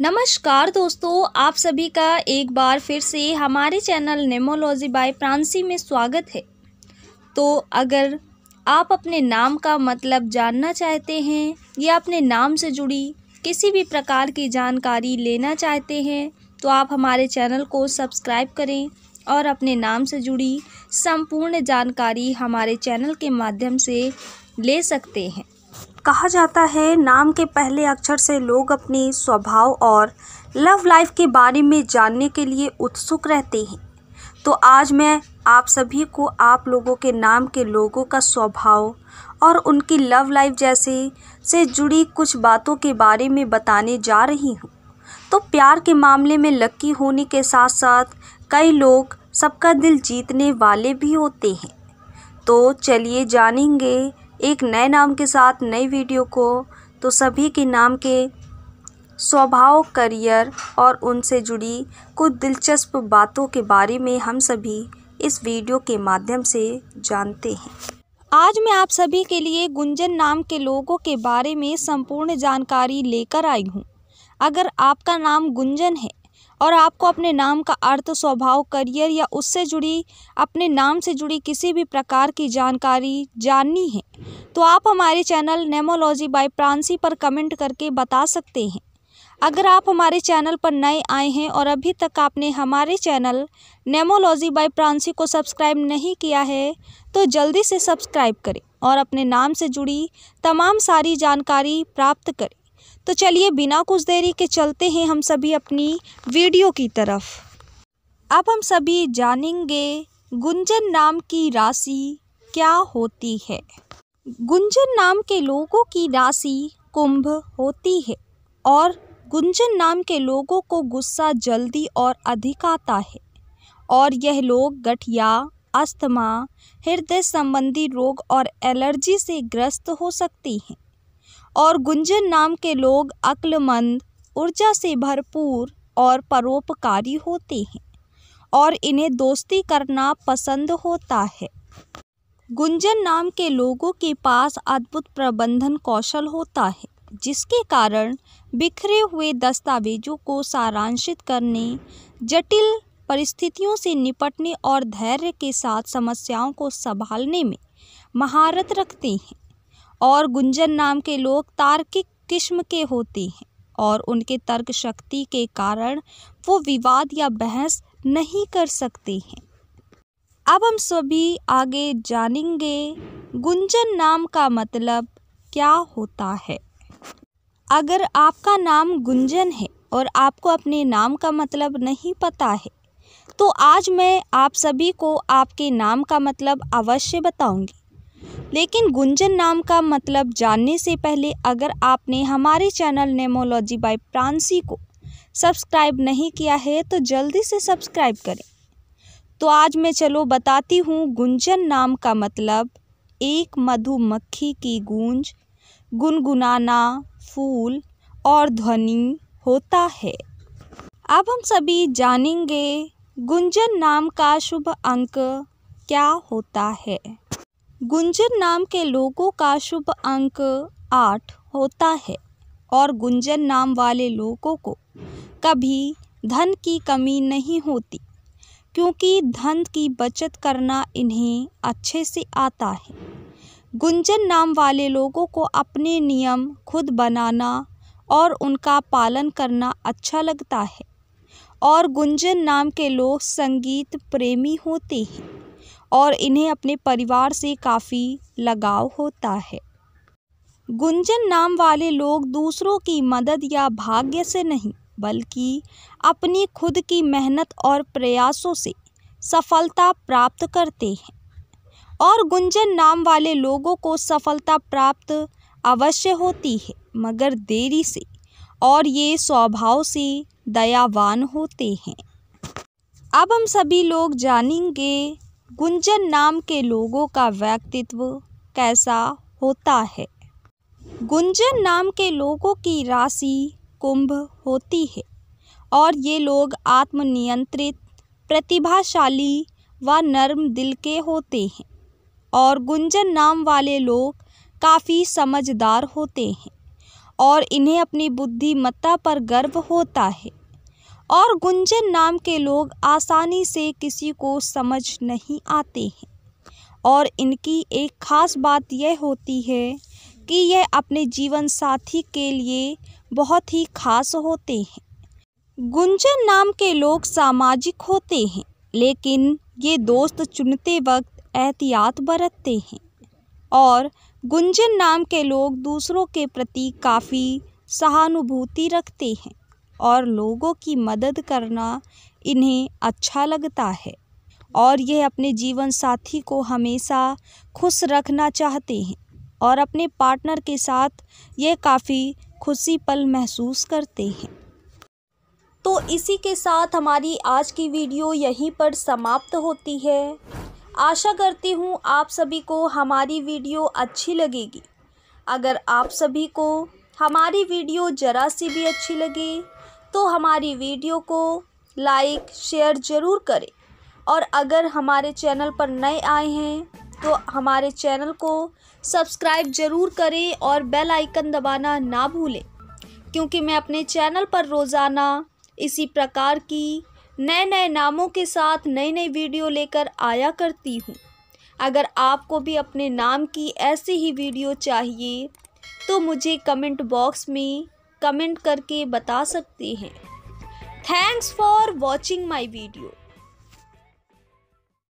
नमस्कार दोस्तों आप सभी का एक बार फिर से हमारे चैनल नेमोलॉजी बाय प्रांसी में स्वागत है तो अगर आप अपने नाम का मतलब जानना चाहते हैं या अपने नाम से जुड़ी किसी भी प्रकार की जानकारी लेना चाहते हैं तो आप हमारे चैनल को सब्सक्राइब करें और अपने नाम से जुड़ी संपूर्ण जानकारी हमारे चैनल के माध्यम से ले सकते हैं कहा जाता है नाम के पहले अक्षर से लोग अपने स्वभाव और लव लाइफ के बारे में जानने के लिए उत्सुक रहते हैं तो आज मैं आप सभी को आप लोगों के नाम के लोगों का स्वभाव और उनकी लव लाइफ जैसे से जुड़ी कुछ बातों के बारे में बताने जा रही हूँ तो प्यार के मामले में लक्की होने के साथ साथ कई लोग सबका दिल जीतने वाले भी होते हैं तो चलिए जानेंगे एक नए नाम के साथ नई वीडियो को तो सभी के नाम के स्वभाव करियर और उनसे जुड़ी कुछ दिलचस्प बातों के बारे में हम सभी इस वीडियो के माध्यम से जानते हैं आज मैं आप सभी के लिए गुंजन नाम के लोगों के बारे में संपूर्ण जानकारी लेकर आई हूँ अगर आपका नाम गुंजन है और आपको अपने नाम का अर्थ स्वभाव करियर या उससे जुड़ी अपने नाम से जुड़ी किसी भी प्रकार की जानकारी जाननी है तो आप हमारे चैनल नेमोलॉजी बाय प्रांसी पर कमेंट करके बता सकते हैं अगर आप हमारे चैनल पर नए आए हैं और अभी तक आपने हमारे चैनल नेमोलॉजी बाय प्रांसी को सब्सक्राइब नहीं किया है तो जल्दी से सब्सक्राइब करें और अपने नाम से जुड़ी तमाम सारी जानकारी प्राप्त करें तो चलिए बिना कुछ देरी के चलते हैं हम सभी अपनी वीडियो की तरफ अब हम सभी जानेंगे गुंजन नाम की राशि क्या होती है गुंजन नाम के लोगों की राशि कुंभ होती है और गुंजन नाम के लोगों को गुस्सा जल्दी और अधिक आता है और यह लोग गठिया अस्थमा हृदय संबंधी रोग और एलर्जी से ग्रस्त हो सकती हैं और गुंजन नाम के लोग अक्लमंद ऊर्जा से भरपूर और परोपकारी होते हैं और इन्हें दोस्ती करना पसंद होता है गुंजन नाम के लोगों के पास अद्भुत प्रबंधन कौशल होता है जिसके कारण बिखरे हुए दस्तावेजों को सारांशित करने जटिल परिस्थितियों से निपटने और धैर्य के साथ समस्याओं को संभालने में महारत रखते हैं और गुंजन नाम के लोग तार्किक किस्म के होते हैं और उनके तर्क शक्ति के कारण वो विवाद या बहस नहीं कर सकते हैं अब हम सभी आगे जानेंगे गुंजन नाम का मतलब क्या होता है अगर आपका नाम गुंजन है और आपको अपने नाम का मतलब नहीं पता है तो आज मैं आप सभी को आपके नाम का मतलब अवश्य बताऊंगी लेकिन गुंजन नाम का मतलब जानने से पहले अगर आपने हमारे चैनल नेमोलॉजी बाय प्रांसी को सब्सक्राइब नहीं किया है तो जल्दी से सब्सक्राइब करें तो आज मैं चलो बताती हूँ गुंजन नाम का मतलब एक मधुमक्खी की गूंज गुनगुनाना फूल और ध्वनि होता है अब हम सभी जानेंगे गुंजन नाम का शुभ अंक क्या होता है गुंजन नाम के लोगों का शुभ अंक आठ होता है और गुंजन नाम वाले लोगों को कभी धन की कमी नहीं होती क्योंकि धन की बचत करना इन्हें अच्छे से आता है गुंजन नाम वाले लोगों को अपने नियम खुद बनाना और उनका पालन करना अच्छा लगता है और गुंजन नाम के लोग संगीत प्रेमी होते हैं और इन्हें अपने परिवार से काफ़ी लगाव होता है गुंजन नाम वाले लोग दूसरों की मदद या भाग्य से नहीं बल्कि अपनी खुद की मेहनत और प्रयासों से सफलता प्राप्त करते हैं और गुंजन नाम वाले लोगों को सफलता प्राप्त अवश्य होती है मगर देरी से और ये स्वभाव से दयावान होते हैं अब हम सभी लोग जानेंगे गुंजन नाम के लोगों का व्यक्तित्व कैसा होता है गुंजन नाम के लोगों की राशि कुंभ होती है और ये लोग आत्मनियंत्रित प्रतिभाशाली व नर्म दिल के होते हैं और गुंजन नाम वाले लोग काफ़ी समझदार होते हैं और इन्हें अपनी बुद्धिमत्ता पर गर्व होता है और गुंजन नाम के लोग आसानी से किसी को समझ नहीं आते हैं और इनकी एक ख़ास बात यह होती है कि यह अपने जीवन साथी के लिए बहुत ही खास होते हैं गुंजन नाम के लोग सामाजिक होते हैं लेकिन ये दोस्त चुनते वक्त एहतियात बरतते हैं और गुंजन नाम के लोग दूसरों के प्रति काफ़ी सहानुभूति रखते हैं और लोगों की मदद करना इन्हें अच्छा लगता है और यह अपने जीवन साथी को हमेशा खुश रखना चाहते हैं और अपने पार्टनर के साथ ये काफ़ी खुशी पल महसूस करते हैं तो इसी के साथ हमारी आज की वीडियो यहीं पर समाप्त होती है आशा करती हूँ आप सभी को हमारी वीडियो अच्छी लगेगी अगर आप सभी को हमारी वीडियो ज़रा सी भी अच्छी लगे तो हमारी वीडियो को लाइक शेयर ज़रूर करें और अगर हमारे चैनल पर नए आए हैं तो हमारे चैनल को सब्सक्राइब ज़रूर करें और बेल आइकन दबाना ना भूलें क्योंकि मैं अपने चैनल पर रोज़ाना इसी प्रकार की नए नए नामों के साथ नई नई वीडियो लेकर आया करती हूँ अगर आपको भी अपने नाम की ऐसी ही वीडियो चाहिए तो मुझे कमेंट बॉक्स में कमेंट करके बता सकते हैं thanks for watching my video